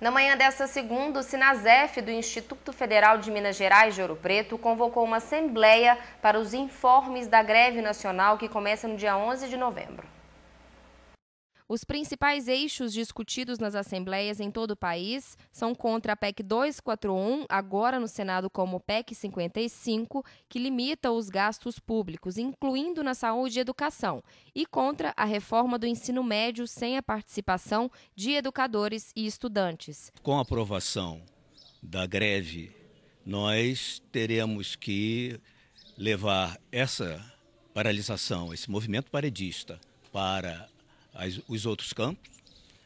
Na manhã desta segunda, o Sinazef do Instituto Federal de Minas Gerais de Ouro Preto convocou uma assembleia para os informes da greve nacional que começa no dia 11 de novembro. Os principais eixos discutidos nas assembleias em todo o país são contra a PEC 241, agora no Senado como PEC 55, que limita os gastos públicos, incluindo na saúde e educação, e contra a reforma do ensino médio sem a participação de educadores e estudantes. Com a aprovação da greve, nós teremos que levar essa paralisação, esse movimento paredista, para as, os outros campos.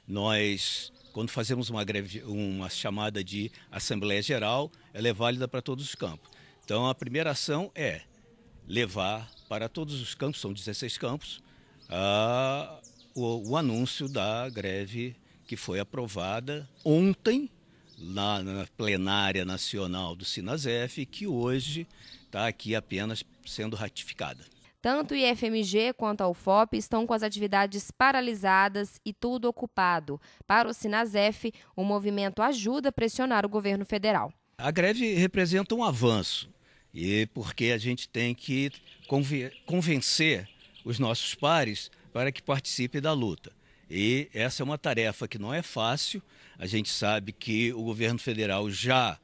Nós, quando fazemos uma, greve, uma chamada de Assembleia Geral, ela é válida para todos os campos. Então, a primeira ação é levar para todos os campos, são 16 campos, a, o, o anúncio da greve que foi aprovada ontem na, na, plenária nacional do Sinasef, que hoje está aqui apenas sendo ratificada. Tanto o IFMG quanto a UFOP estão com as atividades paralisadas e tudo ocupado. Para o Sinasef, o movimento ajuda a pressionar o governo federal. A greve representa um avanço, e porque a gente tem que convencer os nossos pares para que participem da luta. E essa é uma tarefa que não é fácil. A gente sabe que o governo federal já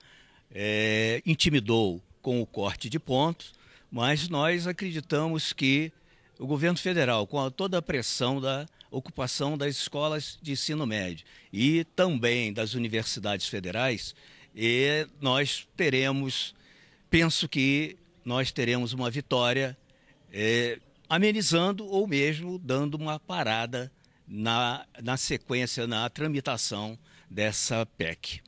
é, intimidou com o corte de pontos. Mas nós acreditamos que o governo federal, com toda a pressão da ocupação das escolas de ensino médio e também das universidades federais, e nós teremos, penso que nós teremos uma vitória é, amenizando ou mesmo dando uma parada na, na sequência, na tramitação dessa PEC.